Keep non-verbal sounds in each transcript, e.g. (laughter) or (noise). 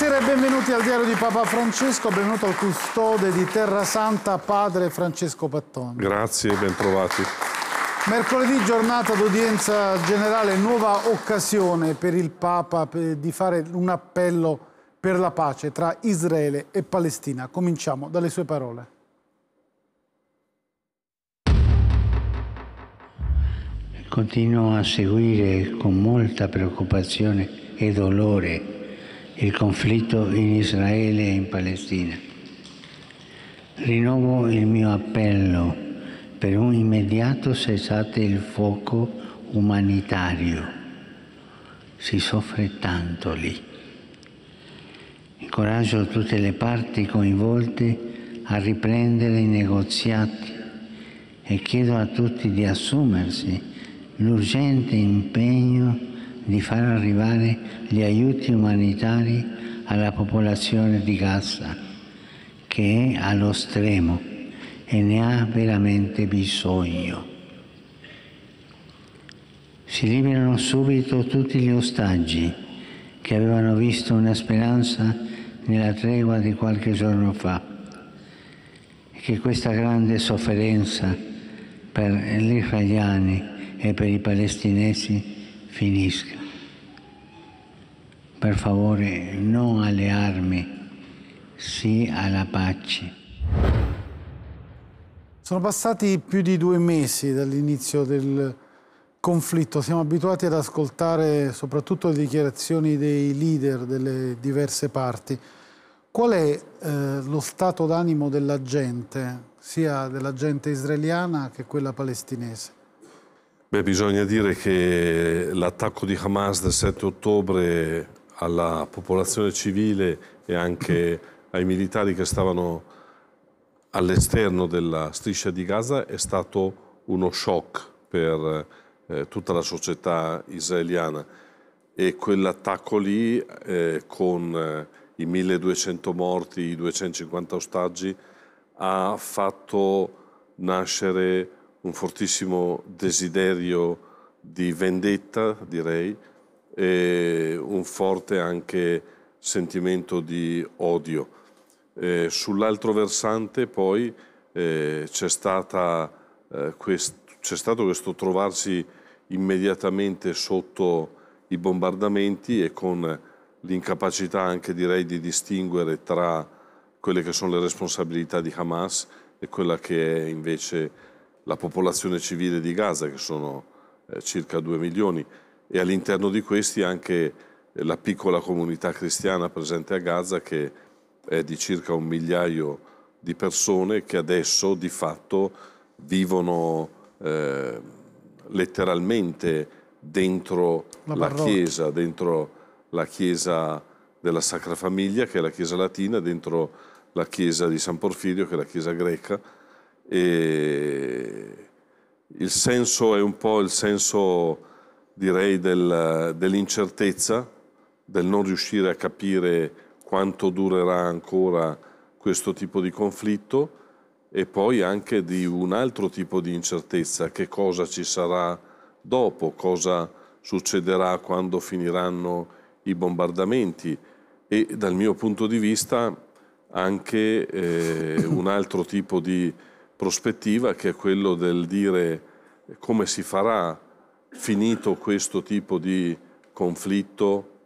Buonasera e benvenuti al diario di Papa Francesco, benvenuto al custode di Terra Santa, padre Francesco Pattoni. Grazie, e bentrovati. Mercoledì giornata d'udienza generale, nuova occasione per il Papa di fare un appello per la pace tra Israele e Palestina. Cominciamo dalle sue parole. Continuo a seguire con molta preoccupazione e dolore il conflitto in Israele e in Palestina. Rinnovo il mio appello per un immediato cessate il fuoco umanitario. Si soffre tanto lì. Incoraggio tutte le parti coinvolte a riprendere i negoziati e chiedo a tutti di assumersi l'urgente impegno di far arrivare gli aiuti umanitari alla popolazione di Gaza, che è allo stremo e ne ha veramente bisogno. Si liberano subito tutti gli ostaggi che avevano visto una speranza nella tregua di qualche giorno fa e che questa grande sofferenza per gli israeliani e per i palestinesi finisca. Per favore, non alle armi, sì alla pace. Sono passati più di due mesi dall'inizio del conflitto. Siamo abituati ad ascoltare soprattutto le dichiarazioni dei leader delle diverse parti. Qual è eh, lo stato d'animo della gente, sia della gente israeliana che quella palestinese? Beh, bisogna dire che l'attacco di Hamas del 7 ottobre alla popolazione civile e anche ai militari che stavano all'esterno della striscia di Gaza è stato uno shock per eh, tutta la società israeliana e quell'attacco lì eh, con eh, i 1200 morti, i 250 ostaggi ha fatto nascere un fortissimo desiderio di vendetta, direi, e un forte anche sentimento di odio. Eh, sull'altro versante poi eh, c'è, stata, eh, quest, c'è, stato questo trovarsi immediatamente sotto i bombardamenti e con l'incapacità anche direi di distinguere tra quelle che sono le responsabilità di Hamas e quella che è invece la popolazione civile di Gaza, che sono eh, circa 2 milioni, e all'interno di questi anche eh, la piccola comunità cristiana presente a Gaza, che è di circa un migliaio di persone che adesso di fatto vivono eh, letteralmente dentro la, la chiesa, dentro la chiesa della Sacra Famiglia, che è la chiesa latina, dentro la chiesa di San Porfirio, che è la chiesa greca, e il senso è un po' il senso direi del, dell'incertezza, del non riuscire a capire quanto durerà ancora questo tipo di conflitto e poi anche di un altro tipo di incertezza, che cosa ci sarà dopo, cosa succederà quando finiranno i bombardamenti e dal mio punto di vista anche eh, un altro tipo di prospettiva che è quello del dire come si farà finito questo tipo di conflitto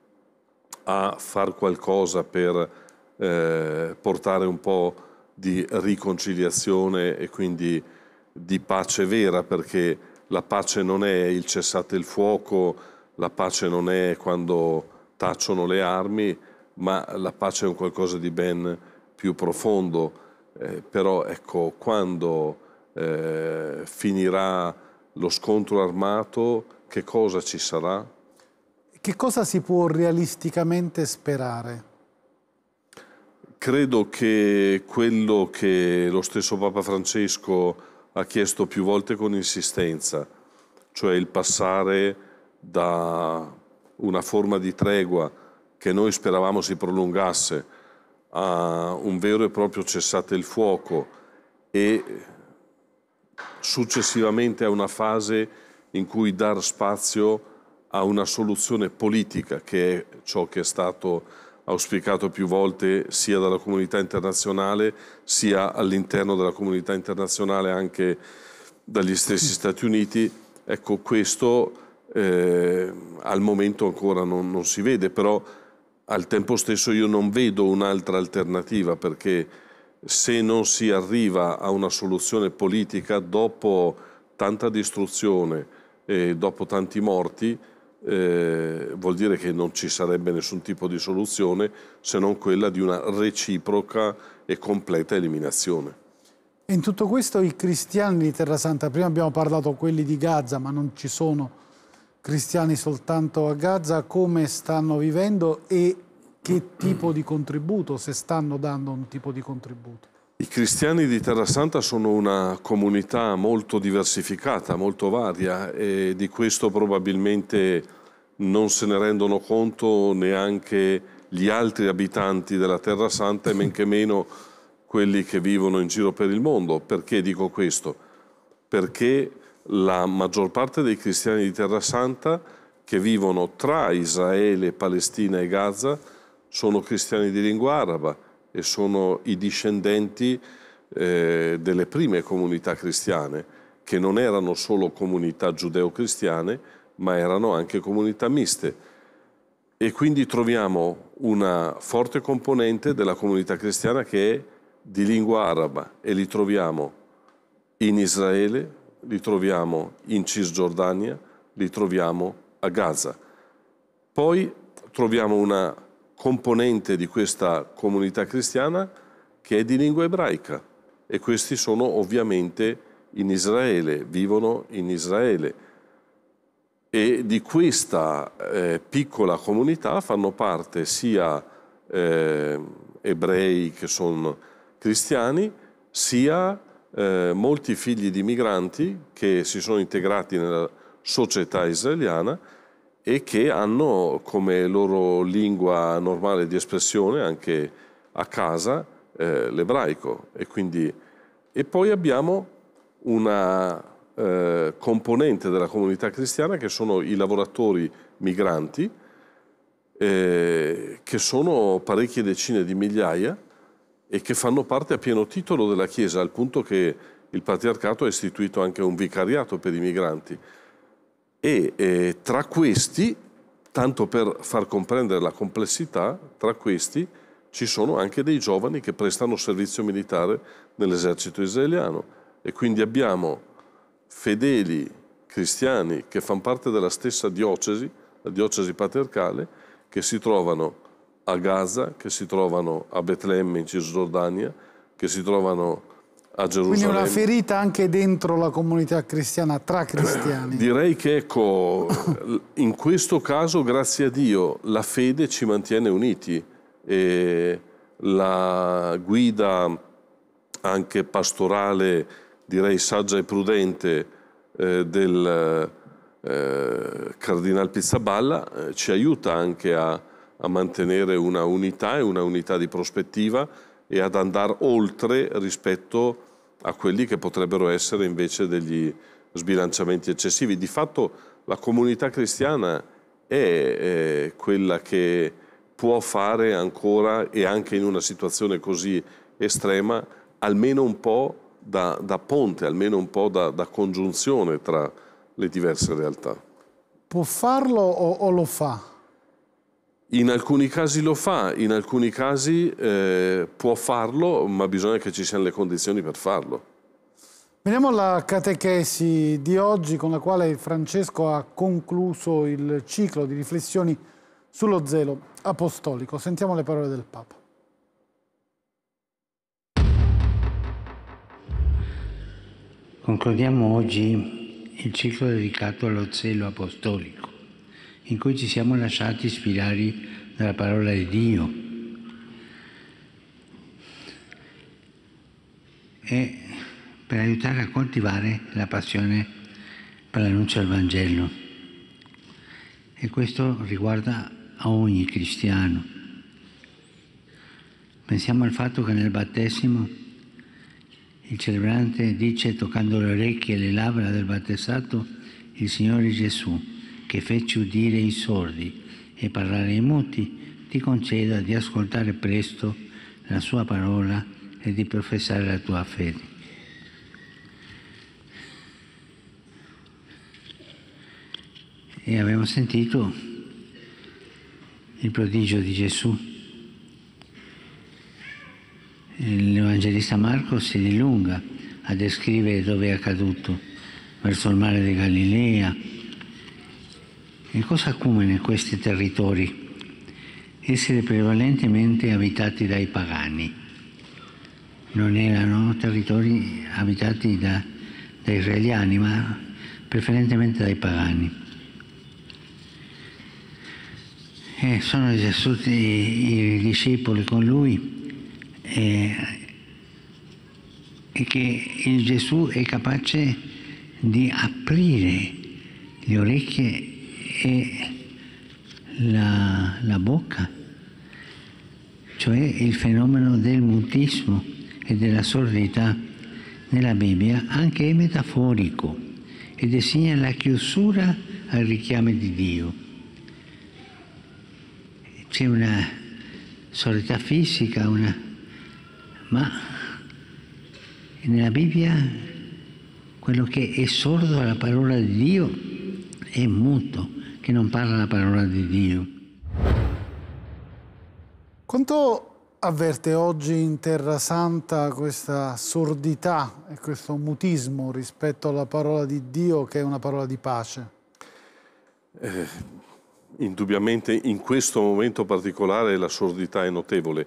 a far qualcosa per eh, portare un po' di riconciliazione e quindi di pace vera perché la pace non è il cessate il fuoco, la pace non è quando tacciono le armi, ma la pace è un qualcosa di ben più profondo eh, però ecco, quando eh, finirà lo scontro armato, che cosa ci sarà? Che cosa si può realisticamente sperare? Credo che quello che lo stesso Papa Francesco ha chiesto più volte con insistenza, cioè il passare da una forma di tregua che noi speravamo si prolungasse, a un vero e proprio cessate il fuoco e successivamente a una fase in cui dar spazio a una soluzione politica, che è ciò che è stato auspicato più volte sia dalla comunità internazionale, sia all'interno della comunità internazionale anche dagli stessi Stati Uniti. Ecco, questo eh, al momento ancora non, non si vede, però al tempo stesso io non vedo un'altra alternativa perché se non si arriva a una soluzione politica dopo tanta distruzione e dopo tanti morti, eh, vuol dire che non ci sarebbe nessun tipo di soluzione se non quella di una reciproca e completa eliminazione. In tutto questo i cristiani di Terra Santa, prima abbiamo parlato quelli di Gaza, ma non ci sono cristiani soltanto a Gaza, come stanno vivendo e che tipo di contributo, se stanno dando un tipo di contributo. I cristiani di Terra Santa sono una comunità molto diversificata, molto varia e di questo probabilmente non se ne rendono conto neanche gli altri abitanti della Terra Santa e men che meno quelli che vivono in giro per il mondo. Perché dico questo? Perché la maggior parte dei cristiani di Terra Santa che vivono tra Israele, Palestina e Gaza sono cristiani di lingua araba e sono i discendenti eh, delle prime comunità cristiane, che non erano solo comunità giudeo-cristiane, ma erano anche comunità miste. E quindi troviamo una forte componente della comunità cristiana che è di lingua araba e li troviamo in Israele, li troviamo in Cisgiordania, li troviamo a Gaza. Poi troviamo una componente di questa comunità cristiana che è di lingua ebraica e questi sono ovviamente in Israele, vivono in Israele. E di questa eh, piccola comunità fanno parte sia eh, ebrei che sono cristiani, sia eh, molti figli di migranti che si sono integrati nella società israeliana e che hanno come loro lingua normale di espressione anche a casa eh, l'ebraico. E, quindi... e, poi abbiamo una eh, componente della comunità cristiana che sono i lavoratori migranti, eh, che sono parecchie decine di migliaia, e che fanno parte a pieno titolo della Chiesa, al punto che il patriarcato ha istituito anche un vicariato per i migranti. E eh, tra questi, tanto per far comprendere la complessità, tra questi ci sono anche dei giovani che prestano servizio militare nell'esercito israeliano. E quindi abbiamo fedeli cristiani che fanno parte della stessa diocesi, la diocesi patriarcale, che si trovano a Gaza, che si trovano a Betlemme in Cisgiordania, che si trovano a Gerusalemme. Quindi una ferita anche dentro la comunità cristiana, tra cristiani. (clears throat) Direi che ecco, in questo caso, grazie a Dio, la fede ci mantiene uniti e la guida anche pastorale, direi saggia e prudente, eh, del eh, Cardinal Pizzaballa eh, ci aiuta anche a a mantenere una unità e una unità di prospettiva e ad andare oltre rispetto a quelli che potrebbero essere invece degli sbilanciamenti eccessivi. Di fatto la comunità cristiana è, è quella che può fare ancora e anche in una situazione così estrema almeno un po' da, da ponte, almeno un po' da, da, congiunzione tra le diverse realtà. Può farlo o, o lo fa? In alcuni casi lo fa, in alcuni casi eh, può farlo, ma bisogna che ci siano le condizioni per farlo. Veniamo alla catechesi di oggi con la quale Francesco ha concluso il ciclo di riflessioni sullo zelo apostolico. Sentiamo le parole del Papa. Concludiamo oggi il ciclo dedicato allo zelo apostolico in cui ci siamo lasciati ispirare dalla parola di Dio. E per aiutare a coltivare la passione per l'annuncio del Vangelo. E questo riguarda ogni cristiano. Pensiamo al fatto che nel battesimo il celebrante dice toccando le orecchie e le labbra del battesato il Signore Gesù che fece udire i sordi e parlare ai muti, ti conceda di ascoltare presto la sua parola e di professare la tua fede. E abbiamo sentito il prodigio di Gesù. L'Evangelista Marco si dilunga a descrivere dove è accaduto, verso il mare di Galilea, e cosa comune questi territori? Essere prevalentemente abitati dai pagani. Non erano territori abitati da, da israeliani, ma preferentemente dai pagani. E sono vissuti i, i discepoli con lui e, e che il Gesù è capace di aprire le orecchie è la, la bocca, cioè il fenomeno del mutismo e della sordità nella Bibbia anche è metaforico e designa la chiusura al richiamo di Dio. C'è una sordità fisica, una... ma nella Bibbia quello che è sordo alla parola di Dio è muto che non parla la parola di Dio. Quanto avverte oggi in Terra Santa questa sordità e questo mutismo rispetto alla parola di Dio che è una parola di pace? Eh, indubbiamente in questo momento particolare la sordità è notevole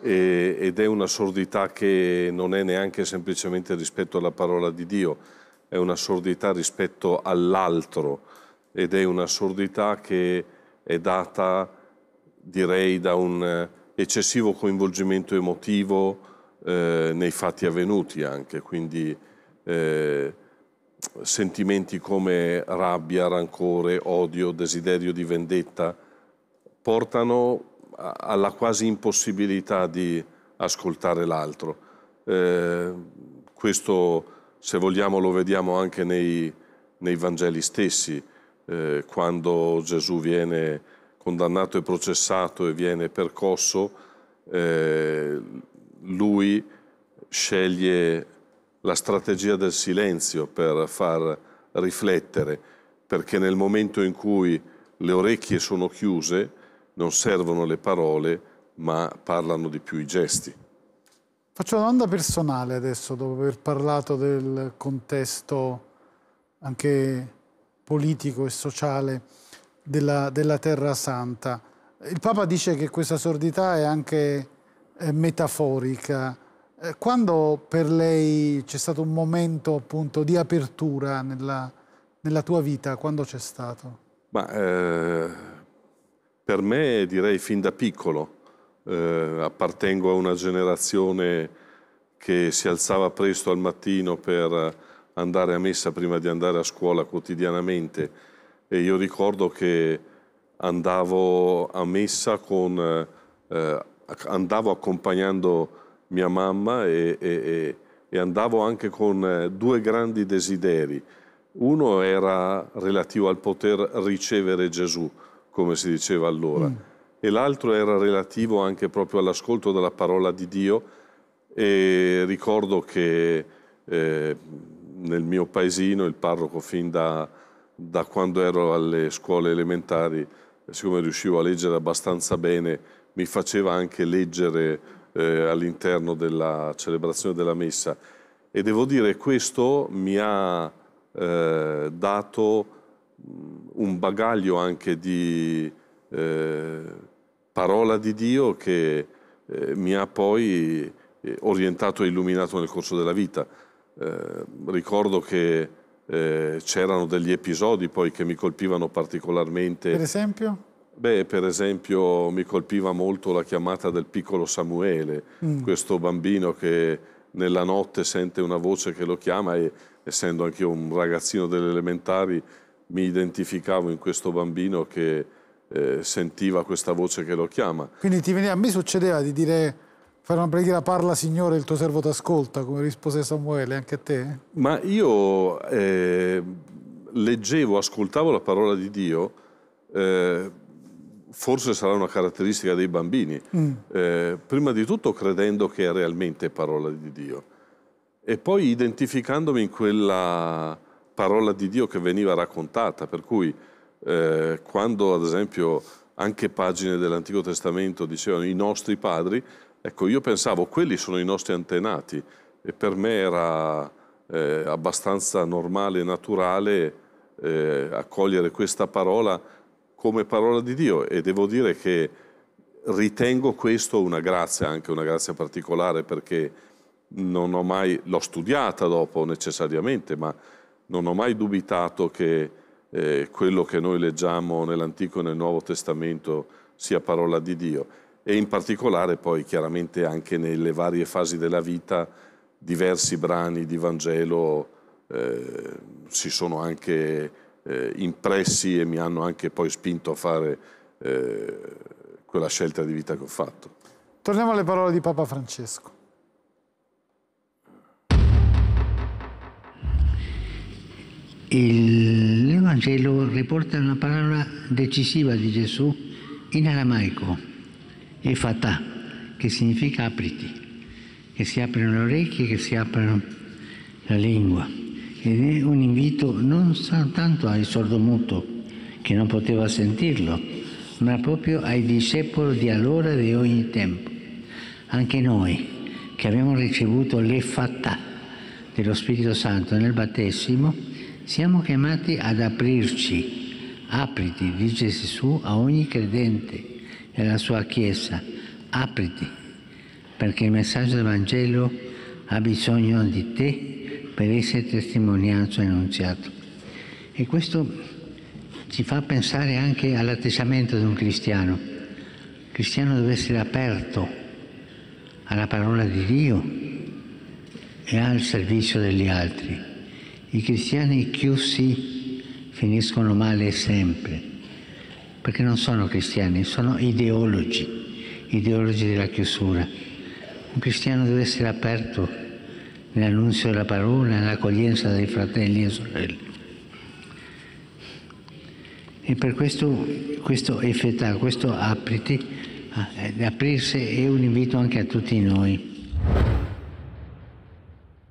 eh, ed è una sordità che non è neanche semplicemente rispetto alla parola di Dio, è una sordità rispetto all'altro, ed è una sordità che è data, direi, da un eh, eccessivo coinvolgimento emotivo eh, nei fatti avvenuti anche, quindi eh, sentimenti come rabbia, rancore, odio, desiderio di vendetta portano alla quasi impossibilità di ascoltare l'altro. Eh, questo, se vogliamo, lo vediamo anche nei, nei Vangeli stessi eh, quando Gesù viene condannato e processato e viene percosso, eh, lui sceglie la strategia del silenzio per far riflettere, perché nel momento in cui le orecchie sono chiuse non servono le parole, ma parlano di più i gesti. Faccio una domanda personale adesso, dopo aver parlato del contesto anche politico e sociale della, della Terra Santa. Il Papa dice che questa sordità è anche eh, metaforica. Eh, quando per lei c'è stato un momento appunto di apertura nella, nella tua vita? Quando c'è stato? Ma, eh, per me direi fin da piccolo. Eh, appartengo a una generazione che si alzava presto al mattino per andare a messa prima di andare a scuola quotidianamente e io ricordo che andavo a messa con, eh, eh andavo accompagnando mia mamma e, e, e andavo anche con eh, due grandi desideri. Uno era relativo al poter ricevere Gesù, come si diceva allora, mm. e l'altro era relativo anche proprio all'ascolto della parola di Dio e ricordo che eh, nel mio paesino il parroco fin da, da quando ero alle scuole elementari, siccome riuscivo a leggere abbastanza bene, mi faceva anche leggere eh, all'interno della celebrazione della messa. E devo dire che questo mi ha eh, dato mm, un bagaglio anche di eh, parola di Dio che eh, mi ha poi eh, orientato e illuminato nel corso della vita. Eh, ricordo che eh, c'erano degli episodi poi che mi colpivano particolarmente. Per esempio? Beh, per esempio mi colpiva molto la chiamata del piccolo Samuele, mm. questo bambino che nella notte sente una voce che lo chiama e essendo anche un ragazzino delle elementari mi identificavo in questo bambino che eh, sentiva questa voce che lo chiama. Quindi ti veniva, a me succedeva di dire Fare una preghiera, parla Signore, il tuo servo ti ascolta, come rispose Samuele, anche a te? Ma io eh, leggevo, ascoltavo la parola di Dio, eh, forse sarà una caratteristica dei bambini, mm. eh, prima di tutto credendo che è realmente parola di Dio e poi identificandomi in quella parola di Dio che veniva raccontata, per cui eh, quando ad esempio anche pagine dell'Antico Testamento dicevano i nostri padri, Ecco, io pensavo, quelli sono i nostri antenati e per me era eh, abbastanza normale e naturale eh, accogliere questa parola come parola di Dio e devo dire che ritengo questo una grazia, anche una grazia particolare perché non ho mai, l'ho studiata dopo necessariamente, ma non ho mai dubitato che eh, quello che noi leggiamo nell'Antico e nel Nuovo Testamento sia parola di Dio e in particolare poi chiaramente anche nelle varie fasi della vita diversi brani di Vangelo eh, si sono anche eh, impressi e mi hanno anche poi spinto a fare eh, quella scelta di vita che ho fatto. Torniamo alle parole di Papa Francesco. Il Vangelo riporta una parola decisiva di Gesù in aramaico e fatà, che significa apriti, che si aprono le orecchie, che si aprono la lingua. Ed è un invito non soltanto al sordomuto che non poteva sentirlo, ma proprio ai discepoli di allora e di ogni tempo. Anche noi che abbiamo ricevuto le dello Spirito Santo nel battesimo, siamo chiamati ad aprirci. Apriti, dice Gesù, a ogni credente e alla sua Chiesa, apriti, perché il messaggio del Vangelo ha bisogno di te per essere testimoniato e annunziato. E questo ci fa pensare anche all'atteggiamento di un cristiano. Il cristiano deve essere aperto alla parola di Dio e al servizio degli altri. I cristiani chiusi finiscono male sempre perché non sono cristiani, sono ideologi, ideologi della chiusura. Un cristiano deve essere aperto nell'annunzio della parola, nell'accoglienza dei fratelli e sorelle. E per questo, questo effetà, questo apriti, eh, aprirsi è un invito anche a tutti noi.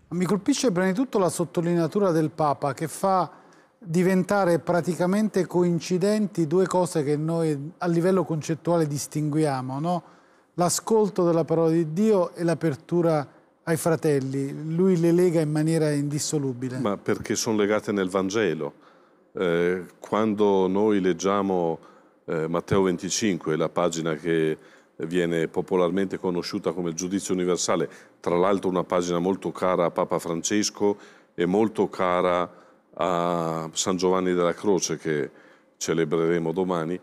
Mi colpisce prima di tutto la sottolineatura del Papa che fa diventare praticamente coincidenti due cose che noi a livello concettuale distinguiamo, no? l'ascolto della parola di Dio e l'apertura ai fratelli. Lui le lega in maniera indissolubile. Ma perché sono legate nel Vangelo. Eh, quando noi leggiamo eh, Matteo 25, la pagina che viene popolarmente conosciuta come il giudizio universale, tra l'altro una pagina molto cara a Papa Francesco e molto cara a a San Giovanni della Croce che celebreremo domani,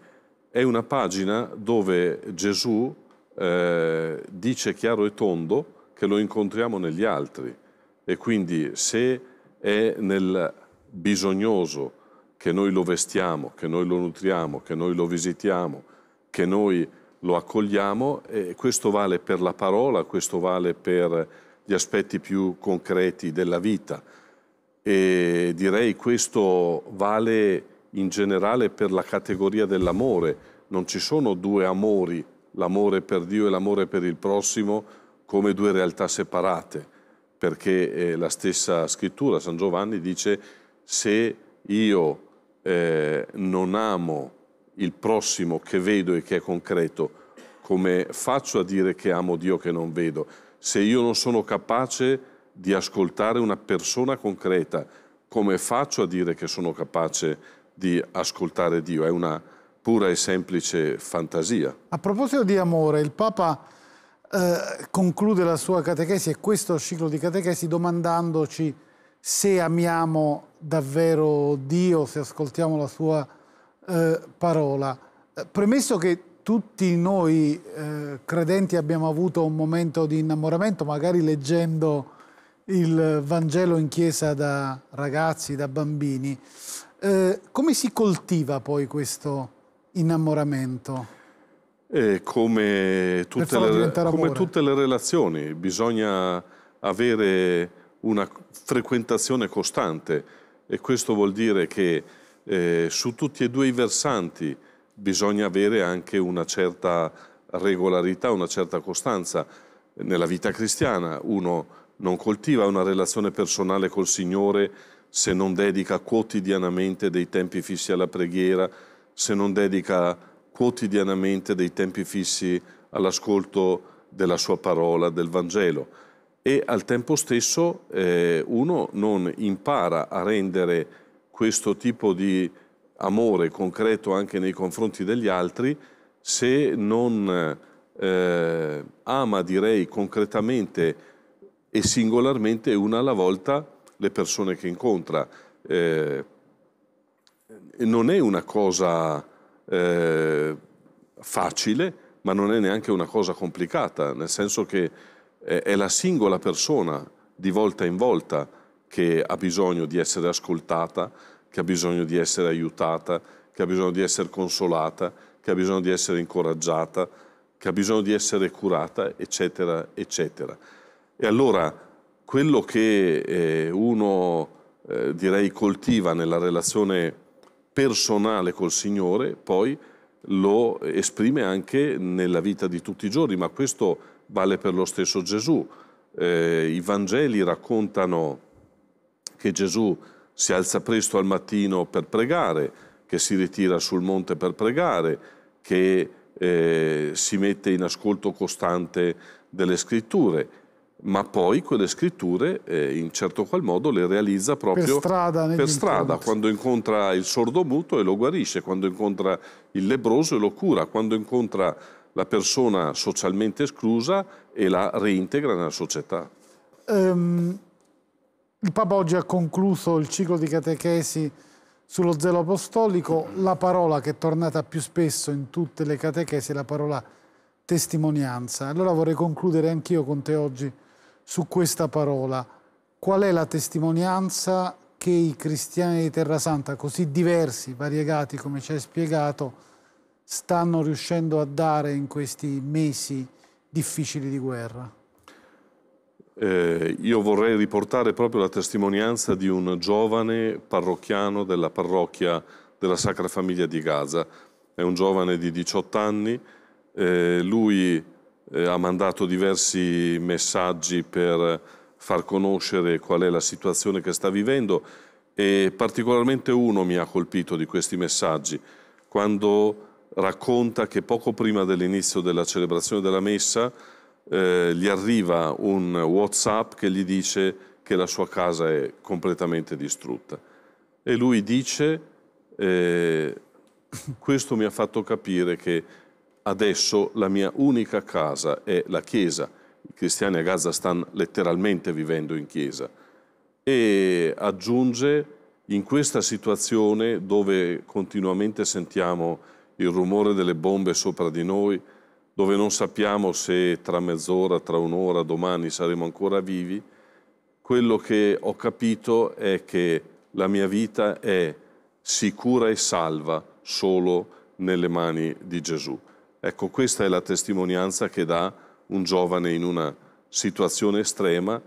è una pagina dove Gesù eh, dice chiaro e tondo che lo incontriamo negli altri e quindi se è nel bisognoso che noi lo vestiamo, che noi lo nutriamo, che noi lo visitiamo, che noi lo accogliamo, e questo vale per la parola, questo vale per gli aspetti più concreti della vita e direi questo vale in generale per la categoria dell'amore. Non ci sono due amori, l'amore per Dio e l'amore per il prossimo, come due realtà separate, perché eh, la stessa scrittura, San Giovanni, dice se io eh, non amo il prossimo che vedo e che è concreto, come faccio a dire che amo Dio che non vedo? Se io non sono capace di ascoltare una persona concreta. Come faccio a dire che sono capace di ascoltare Dio? È una pura e semplice fantasia. A proposito di amore, il Papa eh, conclude la sua catechesi e questo ciclo di catechesi domandandoci se amiamo davvero Dio, se ascoltiamo la sua eh, parola. Eh, premesso che tutti noi eh, credenti abbiamo avuto un momento di innamoramento, magari leggendo il Vangelo in chiesa da ragazzi, da bambini. Eh, come si coltiva poi questo innamoramento? Eh, come, tutte le, come tutte le relazioni, bisogna avere una frequentazione costante e questo vuol dire che eh, su tutti e due i versanti bisogna avere anche una certa regolarità, una certa costanza. Nella vita cristiana uno non coltiva una relazione personale col Signore se non dedica quotidianamente dei tempi fissi alla preghiera, se non dedica quotidianamente dei tempi fissi all'ascolto della sua parola, del Vangelo. E al tempo stesso eh, uno non impara a rendere questo tipo di amore concreto anche nei confronti degli altri se non eh, ama, direi, concretamente e singolarmente una alla volta le persone che incontra. Eh, non è una cosa eh, facile, ma non è neanche una cosa complicata, nel senso che eh, è la singola persona di volta in volta che ha bisogno di essere ascoltata, che ha bisogno di essere aiutata, che ha bisogno di essere consolata, che ha bisogno di essere incoraggiata, che ha bisogno di essere curata, eccetera, eccetera. E allora quello che eh, uno eh, direi coltiva nella relazione personale col Signore, poi lo esprime anche nella vita di tutti i giorni, ma questo vale per lo stesso Gesù. Eh, I Vangeli raccontano che Gesù si alza presto al mattino per pregare, che si ritira sul monte per pregare, che eh, si mette in ascolto costante delle scritture ma poi quelle scritture eh, in certo qual modo le realizza proprio per strada, per strada quando incontra il sordo muto e lo guarisce, quando incontra il lebroso e lo cura, quando incontra la persona socialmente esclusa e la reintegra nella società. Um, il Papa oggi ha concluso il ciclo di catechesi sullo zelo apostolico, la parola che è tornata più spesso in tutte le catechesi è la parola testimonianza. Allora vorrei concludere anch'io con te oggi su questa parola. Qual è la testimonianza che i cristiani di Terra Santa, così diversi, variegati come ci hai spiegato, stanno riuscendo a dare in questi mesi difficili di guerra? Eh, io vorrei riportare proprio la testimonianza di un giovane parrocchiano della parrocchia della Sacra Famiglia di Gaza. È un giovane di 18 anni, eh, lui eh, ha mandato diversi messaggi per far conoscere qual è la situazione che sta vivendo e particolarmente uno mi ha colpito di questi messaggi, quando racconta che poco prima dell'inizio della celebrazione della messa eh, gli arriva un Whatsapp che gli dice che la sua casa è completamente distrutta. E lui dice, eh, questo mi ha fatto capire che adesso la mia unica casa è la Chiesa. I cristiani a Gaza stanno letteralmente vivendo in Chiesa. E aggiunge, in questa situazione dove continuamente sentiamo il rumore delle bombe sopra di noi, dove non sappiamo se tra mezz'ora, tra un'ora, domani saremo ancora vivi, quello che ho capito è che la mia vita è sicura e salva solo nelle mani di Gesù. Ecco, questa è la testimonianza che dà un giovane in una situazione estrema.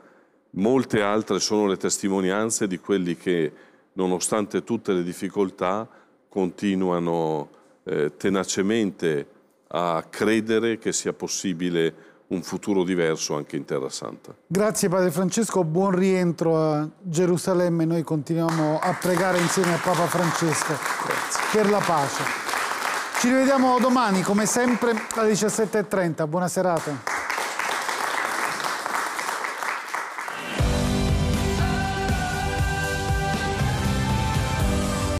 Molte altre sono le testimonianze di quelli che, nonostante tutte le difficoltà, continuano eh, tenacemente a credere che sia possibile un futuro diverso anche in Terra Santa. Grazie Padre Francesco, buon rientro a Gerusalemme. Noi continuiamo a pregare insieme a Papa Francesco Grazie. per la pace. Ci rivediamo domani, come sempre, alle 17.30. Buona serata.